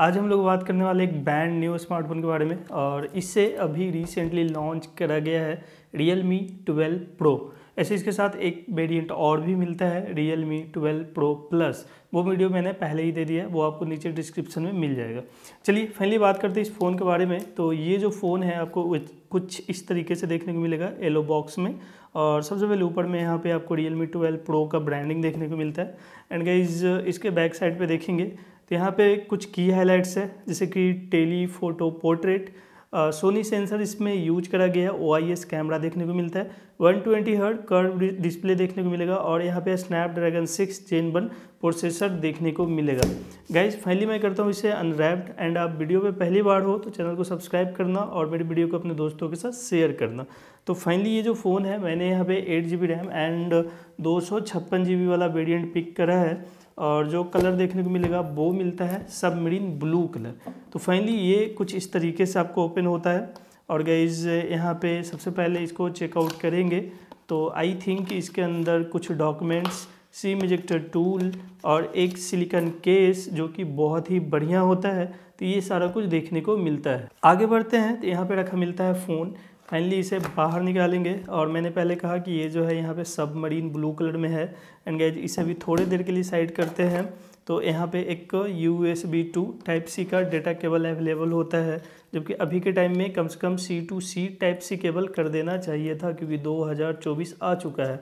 आज हम लोग बात करने वाले एक ब्रांड न्यू स्मार्टफोन के बारे में और इससे अभी रिसेंटली लॉन्च करा गया है रियल मी ट्वेल्व प्रो ऐसे इसके साथ एक वेरिएंट और भी मिलता है Realme twelve pro plus वो वीडियो मैंने पहले ही दे दिया है वो आपको नीचे डिस्क्रिप्शन में मिल जाएगा चलिए फाइनली बात करते हैं इस फ़ोन के बारे में तो ये जो फ़ोन है आपको कुछ इस तरीके से देखने को मिलेगा येलो बॉक्स में और सबसे पहले ऊपर में यहाँ पे आपको रियल मी ट्वेल्व प्रो का ब्रांडिंग देखने को मिलता है एंड गाइज इसके बैक साइड पर देखेंगे तो यहाँ पे कुछ की हाइलाइट्स है जैसे कि telephoto portrait Sony sensor इसमें यूज करा गया है ओ कैमरा देखने को मिलता है one twenty hertz curve display देखने को मिलेगा और यहाँ पे Snapdragon six gen one processor देखने को मिलेगा गाइज फाइनली मैं करता हूँ इसे अनरैप्ड एंड आप वीडियो पे पहली बार हो तो चैनल को सब्सक्राइब करना और मेरी वीडियो को अपने दोस्तों के साथ शेयर करना तो फाइनली ये जो फ़ोन है मैंने यहाँ पे eight G B RAM and दो सौ छप्पन जी बी वाला वेरियंट पिक करा है और जो कलर देखने को मिलेगा वो मिलता है सबमरीन ब्लू कलर तो फाइनली ये कुछ इस तरीके से आपको ओपन होता है और गाइज यहाँ पे सबसे पहले इसको चेकआउट करेंगे तो आई थिंक इसके अंदर कुछ डॉक्यूमेंट्स सीम इजेक्टर टूल और एक सिलिकन केस जो कि बहुत ही बढ़िया होता है तो ये सारा कुछ देखने को मिलता है आगे बढ़ते हैं तो यहाँ पे रखा मिलता है फ़ोन फाइनली इसे बाहर निकालेंगे और मैंने पहले कहा कि ये जो है यहाँ पे सबमरीन ब्लू कलर में है एंड गैज इसे भी थोड़ी देर के लिए साइड करते हैं तो यहाँ पे एक U S B to type C का डेटा केबल अवेलेबल होता है जबकि अभी के टाइम में कम से कम C to C type C cable कर देना चाहिए था क्योंकि 2024 आ चुका है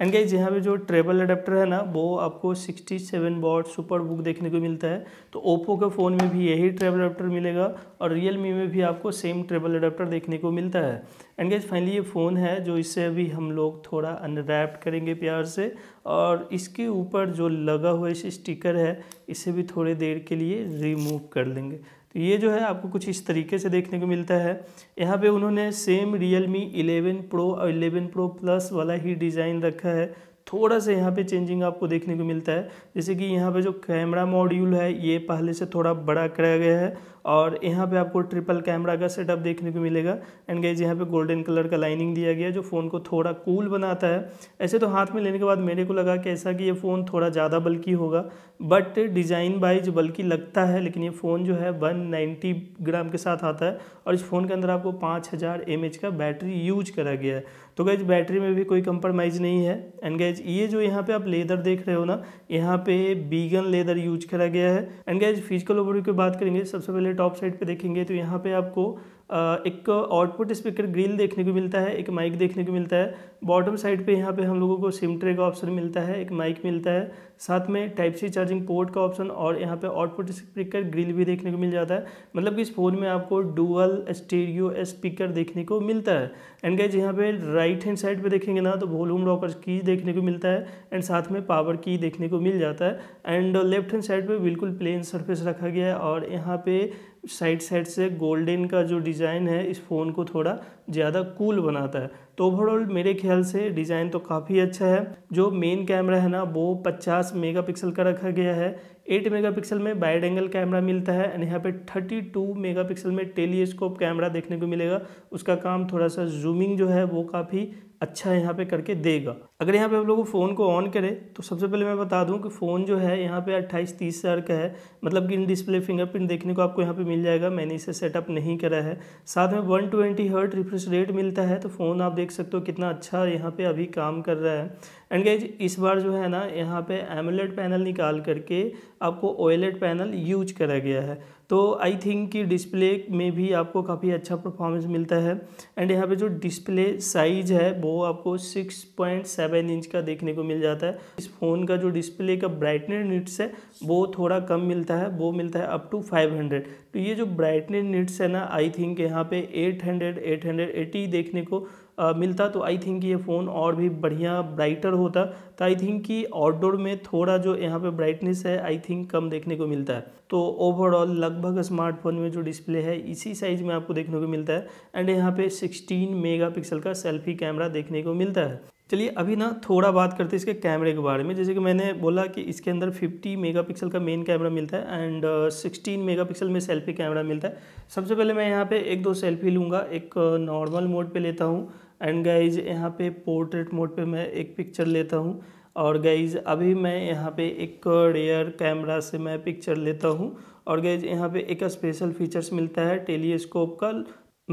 एंड गाइज यहाँ पे जो ट्रेबल अडेप्टर है ना वो आपको 67 सेवन बॉट सुपर बुक देखने को मिलता है तो ओप्पो के फ़ोन में भी यही ट्रेबल अडेप्टर मिलेगा और रियल मी में भी आपको सेम ट्रेबल अडेप्टर देखने को मिलता है एंड गाइज फाइनली ये फ़ोन है जो इससे अभी हम लोग थोड़ा अनरैप करेंगे प्यार से और इसके ऊपर जो लगा हुआ इस स्टिकर है इसे भी थोड़ी देर के लिए रिमूव कर लेंगे तो ये जो है आपको कुछ इस तरीके से देखने को मिलता है यहाँ पे उन्होंने same Realme eleven pro और इलेवन प्रो प्लस वाला ही डिज़ाइन रखा है थोड़ा सा यहाँ पे चेंजिंग आपको देखने को मिलता है जैसे कि यहाँ पे जो कैमरा मॉड्यूल है ये पहले से थोड़ा बड़ा कराया गया है और यहाँ पे आपको ट्रिपल कैमरा का सेटअप देखने को मिलेगा एंड गाइज यहाँ पे गोल्डन कलर का लाइनिंग दिया गया जो फ़ोन को थोड़ा कूल बनाता है ऐसे तो हाथ में लेने के बाद मेरे को लगा कि ऐसा कि ये फ़ोन थोड़ा ज़्यादा बल्कि होगा बट डिज़ाइन वाइज बल्कि लगता है लेकिन ये फ़ोन जो है वन ग्राम के साथ आता है और इस फ़ोन के अंदर आपको पाँच हज़ार का बैटरी यूज करा गया है तो गैज बैटरी में भी कोई कंप्रोमाइज़ नहीं है एंड गैज ये जो यहाँ पे आप लेदर देख रहे हो ना यहाँ पे बीगन लेदर यूज करा गया है एंड गैज फिजिकल ओवरव्यू की बात करेंगे सबसे पहले टॉप साइड पे देखेंगे तो यहाँ पे आपको एक आउटपुट स्पीकर ग्रिल देखने को मिलता है एक माइक देखने को मिलता है बॉटम साइड पे यहाँ पे हम लोगों को सिम ट्रे का ऑप्शन मिलता है एक माइक मिलता है साथ में टाइप सी चार्जिंग पोर्ट का ऑप्शन और यहाँ पे आउटपुट स्पीकर ग्रिल भी देखने को मिल जाता है मतलब कि इस फ़ोन में आपको डुअल स्टीरियो स्पीकर देखने को मिलता है एंड गाइज यहाँ पे राइट हैंड साइड पे देखेंगे ना तो वॉल्यूम रॉकर की देखने को मिलता है एंड साथ में पावर की देखने को मिल जाता है एंड लेफ्ट हैंड साइड पर बिल्कुल प्लेन सर्फेस रखा गया है और यहाँ पर साइड साइड से गोल्डन का जो डिज़ाइन है इस फ़ोन को थोड़ा ज़्यादा कूल बनाता है तो ओवरऑल मेरे ख्याल से डिज़ाइन तो काफ़ी अच्छा है जो मेन कैमरा है ना वो 50 मेगापिक्सल का रखा गया है 8 मेगापिक्सल में वाइड एंगल कैमरा मिलता है एंड यहाँ पे 32 मेगापिक्सल में टेलीस्कोप कैमरा देखने को मिलेगा उसका काम थोड़ा सा जूमिंग जो है वो काफ़ी अच्छा यहाँ पे करके देगा अगर यहाँ पे हम लोग फ़ोन को ऑन करें तो सबसे पहले मैं बता दूँ कि फ़ोन जो है यहाँ पे अट्ठाईस तीस हज़ार का है मतलब कि इन डिस्प्ले फिंगरप्रिंट देखने को आपको यहाँ पे मिल जाएगा मैंने इसे सेटअप नहीं करा है साथ में one twenty hertz refresh rate मिलता है तो फ़ोन आप देख सकते हो कितना अच्छा यहाँ पर अभी काम कर रहा है एंड गाइज इस बार जो है ना यहाँ पे एमोलेट पैनल निकाल करके आपको ओयलेट पैनल यूज करा गया है तो आई थिंक कि डिस्प्ले में भी आपको काफ़ी अच्छा परफॉर्मेंस मिलता है एंड यहाँ पे जो डिस्प्ले साइज है वो आपको 6.7 इंच का देखने को मिल जाता है इस फ़ोन का जो डिस्प्ले का ब्राइटनेस निट्स है वो थोड़ा कम मिलता है वो मिलता है अप टू 500 तो ये जो ब्राइटनेस निट्स है ना आई थिंक यहाँ पे 800 880 देखने को आ, मिलता तो आई थिंक ये फ़ोन और भी बढ़िया ब्राइटर होता तो आई थिंक कि आउटडोर में थोड़ा जो यहाँ पे ब्राइटनेस है आई थिंक कम देखने को मिलता है तो ओवरऑल लग लगभग स्मार्टफोन में जो डिस्प्ले है इसी साइज़ में आपको देखने को मिलता है एंड यहाँ पे 16 मेगापिक्सल का सेल्फी कैमरा देखने को मिलता है चलिए अभी ना थोड़ा बात करते हैं इसके कैमरे के बारे में जैसे कि मैंने बोला कि इसके अंदर 50 मेगापिक्सल का मेन कैमरा मिलता है एंड 16 मेगापिक्सल में सेल्फी कैमरा मिलता है सबसे पहले मैं यहाँ पे एक दो सेल्फी लूँगा एक नॉर्मल uh, मोड पे लेता हूँ एंड गाइज यहाँ पे पोर्ट्रेट मोड पे मैं एक पिक्चर लेता हूँ और गईज अभी मैं यहाँ पे एक रेयर कैमरा से मैं पिक्चर लेता हूँ और गईज यहाँ पे एक स्पेशल फीचर्स मिलता है टेलीस्कोप का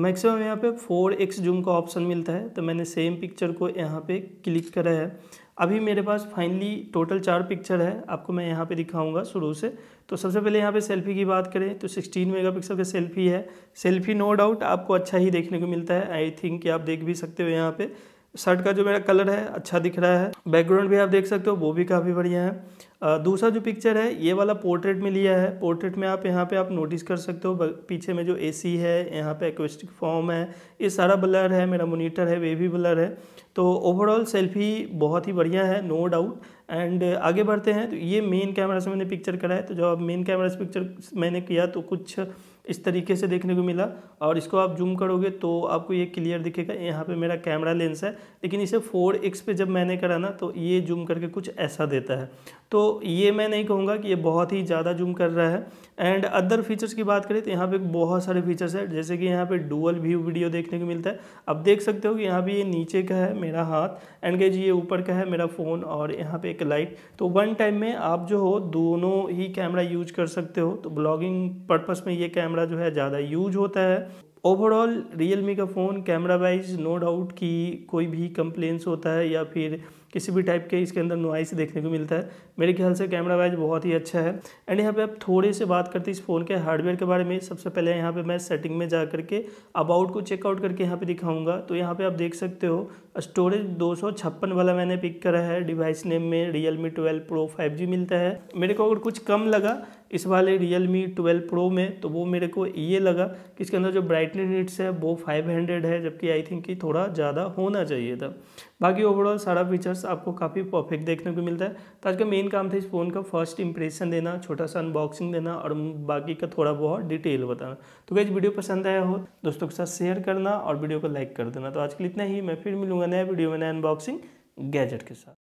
मैक्सिमम यहाँ पे फोर एक्स जूम का ऑप्शन मिलता है तो मैंने सेम पिक्चर को यहाँ पे क्लिक करा है अभी मेरे पास फाइनली टोटल चार पिक्चर है आपको मैं यहाँ पे दिखाऊंगा शुरू से तो सबसे पहले यहाँ पे सेल्फी की बात करें तो 16 मेगापिक्सल का सेल्फी है सेल्फी नो डाउट आपको अच्छा ही देखने को मिलता है आई थिंक कि आप देख भी सकते हो यहाँ पे शर्ट का जो मेरा कलर है अच्छा दिख रहा है बैकग्राउंड भी आप देख सकते हो वो भी काफ़ी बढ़िया है दूसरा जो पिक्चर है ये वाला पोर्ट्रेट में लिया है पोर्ट्रेट में आप यहाँ पे आप नोटिस कर सकते हो पीछे में जो एसी है यहाँ पे एक्वेस्टिक फॉर्म है ये सारा ब्लर है मेरा मोनीटर है वे भी ब्लर है तो ओवरऑल सेल्फी बहुत ही बढ़िया है नो डाउट एंड आगे बढ़ते हैं तो ये मेन कैमरा से मैंने पिक्चर करा है तो जब मेन कैमरा से पिक्चर मैंने किया तो कुछ इस तरीके से देखने को मिला और इसको आप जूम करोगे तो आपको ये क्लियर दिखेगा यहाँ पे मेरा कैमरा लेंस है लेकिन इसे फोर एक्स पे जब मैंने करा ना तो ये जूम करके कुछ ऐसा देता है तो ये मैं नहीं कहूँगा कि ये बहुत ही ज़्यादा जूम कर रहा है एंड अदर फीचर्स की बात करें तो यहाँ पे बहुत सारे फीचर्स है जैसे कि यहाँ पे डुअल व्यू वीडियो देखने को मिलता है अब देख सकते हो कि यहाँ पे ये नीचे का है मेरा हाथ एंड गेज ये ऊपर का है मेरा फ़ोन और यहाँ पे एक लाइट तो वन टाइम में आप जो हो दोनों ही कैमरा यूज कर सकते हो तो ब्लॉगिंग पर्पज़ में ये कैमरा जो है ज़्यादा यूज होता है ओवरऑल रियल का phone camera wise no doubt कि कोई भी कंप्लेंस होता है या फिर किसी भी टाइप के इसके अंदर नुआइस देखने को मिलता है मेरे ख्याल से कैमरा वाइज बहुत ही अच्छा है एंड यहाँ पे आप थोड़े से बात करते इस फ़ोन के हार्डवेयर के बारे में सबसे पहले यहाँ पे मैं सेटिंग में जा करके अबाउट को चेकआउट करके यहाँ पे दिखाऊंगा तो यहाँ पे आप देख सकते हो स्टोरेज दो वाला मैंने पिक करा है डिवाइस नेम में Realme twelve pro five मिलता है मेरे को अगर कुछ कम लगा इस वाले रियल मी ट्वेल्व प्रो में तो वो मेरे को ये लगा कि इसके अंदर जो ब्राइटनेस नीट्स है वो 500 है जबकि आई थिंक कि थोड़ा ज़्यादा होना चाहिए था बाकी ओवरऑल सारा फीचर्स आपको काफ़ी परफेक्ट देखने को मिलता है तो आज का मेन काम था इस फ़ोन का फर्स्ट इंप्रेशन देना छोटा सा अनबॉक्सिंग देना और बाकी का थोड़ा बहुत डिटेल बताना तो क्या वीडियो पसंद आया हो दोस्तों के साथ शेयर करना और वीडियो को लाइक कर देना तो आज के लिए इतना ही मैं फिर मिलूंगा नया वीडियो में नया अनबॉक्सिंग गैजेट के साथ